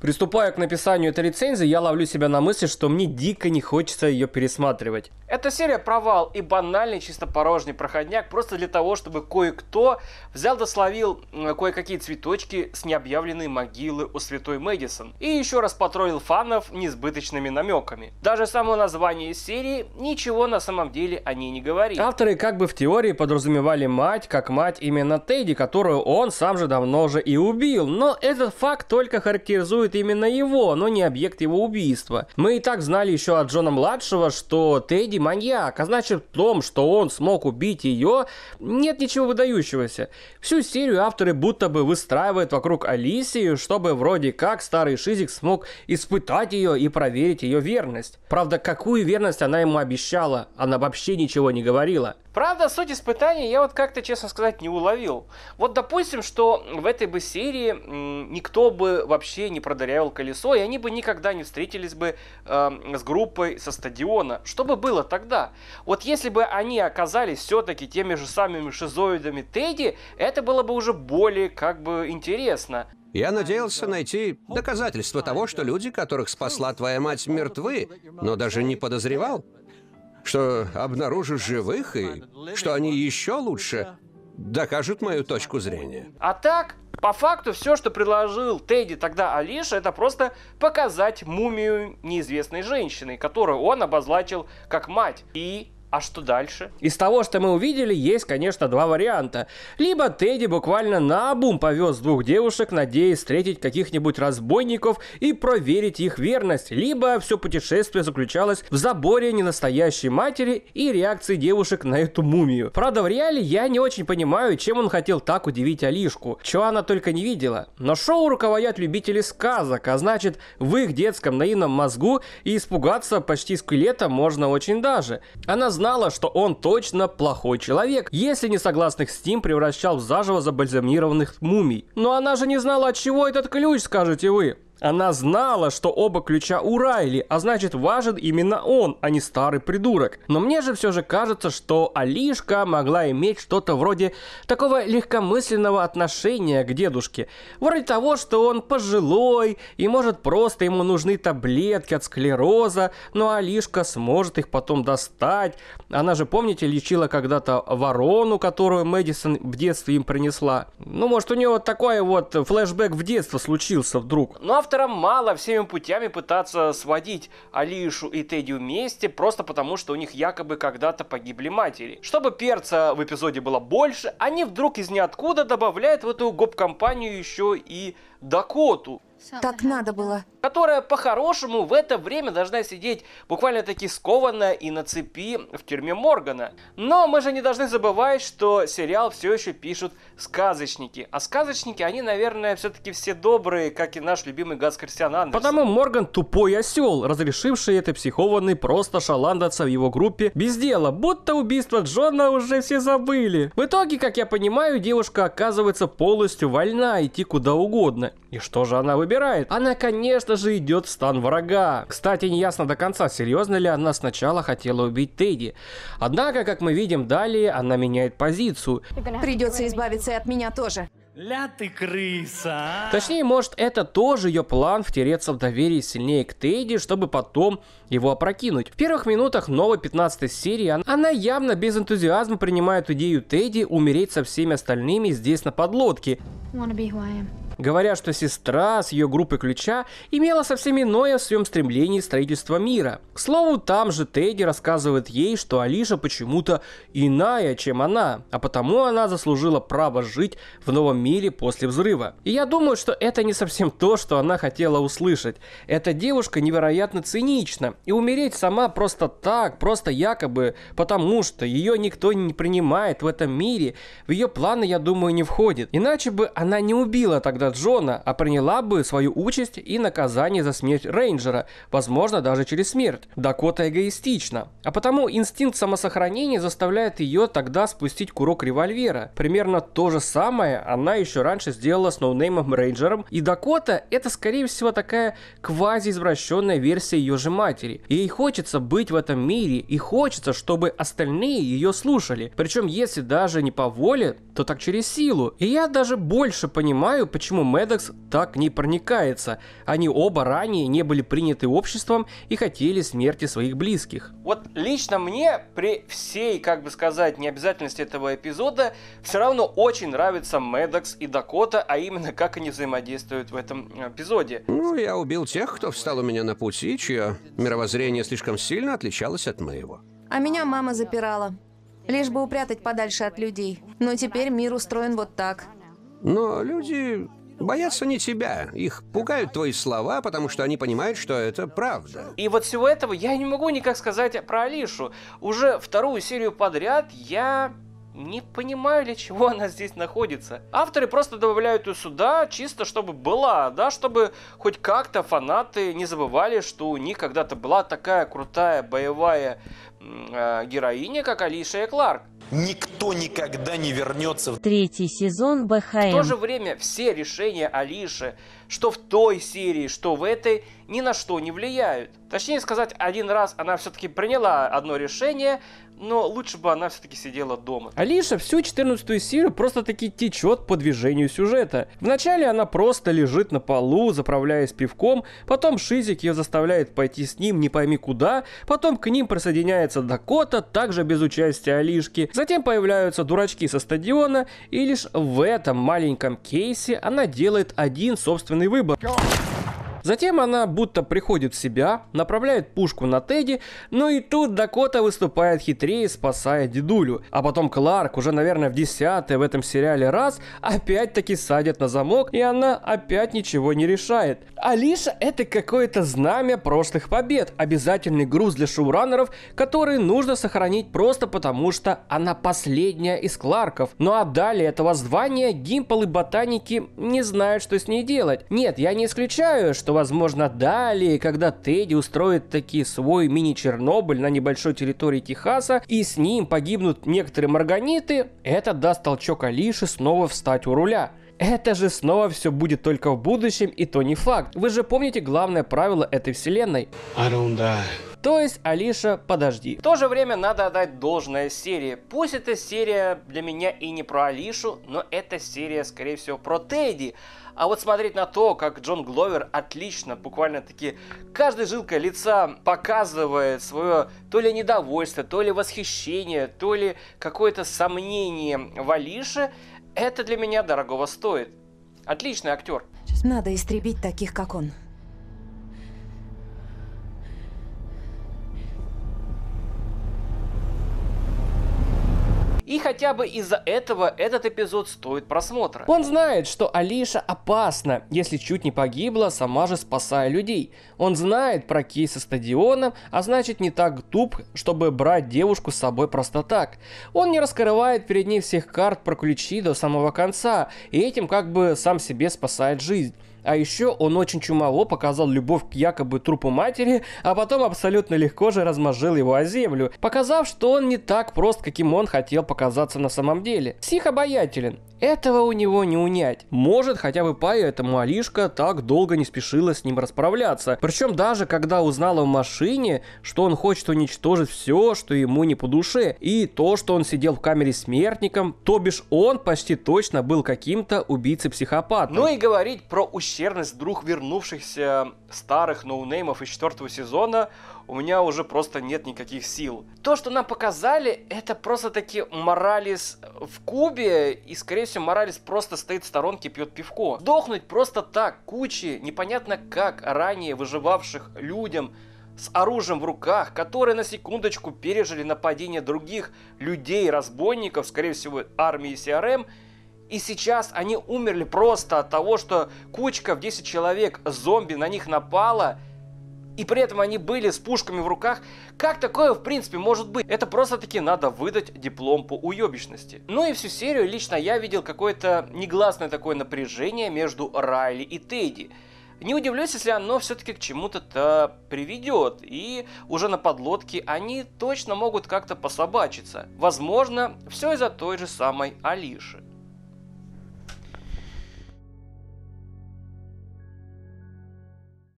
Приступая к написанию этой рецензии, я ловлю себя на мысли, что мне дико не хочется ее пересматривать. Эта серия провал и банальный чисто проходняк просто для того, чтобы кое-кто взял дословил кое-какие цветочки с необъявленной могилы у святой Мэдисон и еще раз потроил фанов несбыточными намеками. Даже само название серии ничего на самом деле о ней не говорит. Авторы как бы в теории подразумевали мать как мать именно Тедди, которую он сам же давно же и убил, но этот факт только характеризует арестуют именно его, но не объект его убийства. Мы и так знали еще от Джона-младшего, что Тедди маньяк, а значит в том, что он смог убить ее, нет ничего выдающегося. Всю серию авторы будто бы выстраивают вокруг Алисии, чтобы вроде как старый Шизик смог испытать ее и проверить ее верность. Правда, какую верность она ему обещала, она вообще ничего не говорила. Правда, суть испытания я вот как-то, честно сказать, не уловил. Вот допустим, что в этой бы серии никто бы вообще не продолжал продырявил колесо, и они бы никогда не встретились бы э, с группой со стадиона. Что бы было тогда? Вот если бы они оказались все-таки теми же самыми шизоидами Тедди, это было бы уже более как бы интересно. Я надеялся найти доказательства того, что люди, которых спасла твоя мать, мертвы, но даже не подозревал, что обнаружишь живых и что они еще лучше докажут мою точку зрения. А так, по факту, все, что предложил Тедди тогда Алиша, это просто показать мумию неизвестной женщины, которую он обозначил как мать. И а что дальше? Из того, что мы увидели, есть, конечно, два варианта. Либо Тедди буквально на обум повез двух девушек, надеясь встретить каких-нибудь разбойников и проверить их верность, либо все путешествие заключалось в заборе ненастоящей матери и реакции девушек на эту мумию. Правда, в реале я не очень понимаю, чем он хотел так удивить Алишку, чего она только не видела. Но шоу руководят любители сказок, а значит, в их детском наивном мозгу и испугаться почти скелета можно очень даже. Она знала, что он точно плохой человек, если не согласных с ним превращал в заживо забальзамированных мумий. Но она же не знала, от чего этот ключ, скажете вы. Она знала, что оба ключа у Райли, а значит важен именно он, а не старый придурок. Но мне же все же кажется, что Алишка могла иметь что-то вроде такого легкомысленного отношения к дедушке. Вроде того, что он пожилой, и может просто ему нужны таблетки от склероза, но Алишка сможет их потом достать. Она же, помните, лечила когда-то ворону, которую Мэдисон в детстве им принесла. Ну, может, у него такой вот флешбэк в детство случился вдруг. Ну, а в авторам мало всеми путями пытаться сводить Алишу и Тедди вместе, просто потому что у них якобы когда-то погибли матери. Чтобы перца в эпизоде было больше, они вдруг из ниоткуда добавляют в эту гоп-компанию еще и Дакоту. Так надо было которая по-хорошему в это время должна сидеть буквально-таки скованная и на цепи в тюрьме Моргана. Но мы же не должны забывать, что сериал все еще пишут сказочники. А сказочники, они, наверное, все-таки все добрые, как и наш любимый Гац Кристиан Андерсон. Потому Морган тупой осел, разрешивший это психованный просто шаландаться в его группе без дела, будто убийство Джона уже все забыли. В итоге, как я понимаю, девушка оказывается полностью вольна идти куда угодно. И что же она выбирает? Она, конечно, Конечно же, идет стан врага. Кстати, не ясно до конца, серьезно ли она сначала хотела убить Тедди. Однако, как мы видим далее, она меняет позицию. Придется избавиться и от меня тоже. Ля ты крыса! А? Точнее, может, это тоже ее план втереться в доверие сильнее к Тедди, чтобы потом его опрокинуть. В первых минутах новой 15 серии она явно без энтузиазма принимает идею Тедди умереть со всеми остальными здесь на подлодке говоря, что сестра с ее группой ключа имела совсем иное в своем стремлении строительства мира. К слову, там же Тедди рассказывает ей, что Алиша почему-то иная, чем она, а потому она заслужила право жить в новом мире после взрыва. И я думаю, что это не совсем то, что она хотела услышать. Эта девушка невероятно цинична, и умереть сама просто так, просто якобы, потому что ее никто не принимает в этом мире, в ее планы, я думаю, не входит. Иначе бы она не убила тогда Сестра Джона, а приняла бы свою участь и наказание за смерть Рейнджера, возможно, даже через смерть. Дакота эгоистична, а потому инстинкт самосохранения заставляет ее тогда спустить курок револьвера. Примерно то же самое она еще раньше сделала с ноунеймом Рейнджером, и Дакота это скорее всего такая квази-извращенная версия ее же матери. Ей хочется быть в этом мире и хочется, чтобы остальные ее слушали. Причем если даже не по воле, то так через силу. И я даже больше понимаю, почему поэтому Медокс так не проникается. Они оба ранее не были приняты обществом и хотели смерти своих близких. Вот лично мне при всей, как бы сказать, необязательности этого эпизода все равно очень нравится Медокс и Дакота, а именно как они взаимодействуют в этом эпизоде. Ну, я убил тех, кто встал у меня на пути, чье мировоззрение слишком сильно отличалось от моего. А меня мама запирала. Лишь бы упрятать подальше от людей. Но теперь мир устроен вот так. Но люди Боятся не тебя. Их пугают твои слова, потому что они понимают, что это правда. И вот всего этого я не могу никак сказать про Алишу. Уже вторую серию подряд я не понимаю, для чего она здесь находится. Авторы просто добавляют ее сюда, чисто чтобы была, да, чтобы хоть как-то фанаты не забывали, что у них когда-то была такая крутая боевая э, героиня, как Алиша и Кларк никто никогда не вернется. Третий сезон БХМ. В то же время все решения Алиши, что в той серии, что в этой, ни на что не влияют. Точнее сказать, один раз она все-таки приняла одно решение, но лучше бы она все-таки сидела дома. Алиша всю 14 серию просто-таки течет по движению сюжета. Вначале она просто лежит на полу, заправляясь пивком, потом Шизик ее заставляет пойти с ним не пойми куда, потом к ним присоединяется Дакота, также без участия Алишки, затем появляются дурачки со стадиона, и лишь в этом маленьком кейсе она делает один собственный выбор. Затем она будто приходит в себя, направляет пушку на Тедди, ну и тут Дакота выступает хитрее, спасая дедулю. А потом Кларк, уже, наверное, в десятый в этом сериале раз, опять-таки садят на замок, и она опять ничего не решает. Алиса — это какое-то знамя прошлых побед, обязательный груз для шоураннеров, который нужно сохранить просто потому, что она последняя из Кларков. Ну а далее этого звания Гимпл и ботаники не знают, что с ней делать. Нет, я не исключаю, что, возможно, далее, когда Тедди устроит таки свой мини-Чернобыль на небольшой территории Техаса, и с ним погибнут некоторые марганиты, это даст толчок Алише снова встать у руля это же снова все будет только в будущем, и то не факт. Вы же помните главное правило этой вселенной? I don't die. То есть, Алиша, подожди. В то же время надо отдать должное серии. Пусть эта серия для меня и не про Алишу, но эта серия, скорее всего, про Тедди. А вот смотреть на то, как Джон Гловер отлично, буквально-таки каждой жилкой лица показывает свое то ли недовольство, то ли восхищение, то ли какое-то сомнение в Алише, это для меня дорогого стоит. Отличный актер. Надо истребить таких, как он. И хотя бы из-за этого этот эпизод стоит просмотра. Он знает, что Алиша опасна, если чуть не погибла, сама же спасая людей. Он знает про кейс со стадионом, а значит не так туп, чтобы брать девушку с собой просто так. Он не раскрывает перед ней всех карт про ключи до самого конца, и этим как бы сам себе спасает жизнь. А еще он очень чумово показал любовь к якобы трупу матери, а потом абсолютно легко же размозжил его о землю, показав, что он не так прост, каким он хотел показаться на самом деле. Псих обаятелен. Этого у него не унять. Может, хотя бы поэтому Алишка так долго не спешила с ним расправляться. Причем даже когда узнала в машине, что он хочет уничтожить все, что ему не по душе, и то, что он сидел в камере смертником, то бишь он почти точно был каким-то убийцей-психопатом. Ну и говорить про ущербность вдруг вернувшихся старых ноунеймов из четвертого сезона – у меня уже просто нет никаких сил. То, что нам показали, это просто-таки Моралис в кубе, и, скорее всего, Моралис просто стоит в сторонке и пьет пивко. Дохнуть просто так, кучи, непонятно как, ранее выживавших людям, с оружием в руках, которые на секундочку пережили нападение других людей-разбойников, скорее всего армии CRM, эм, и сейчас они умерли просто от того, что кучка в 10 человек зомби на них напала, и при этом они были с пушками в руках. Как такое в принципе может быть? Это просто-таки надо выдать диплом по уебищности. Ну и всю серию лично я видел какое-то негласное такое напряжение между Райли и Тедди. Не удивлюсь, если оно все-таки к чему-то-то приведет, и уже на подлодке они точно могут как-то пособачиться. Возможно, все из-за той же самой Алиши.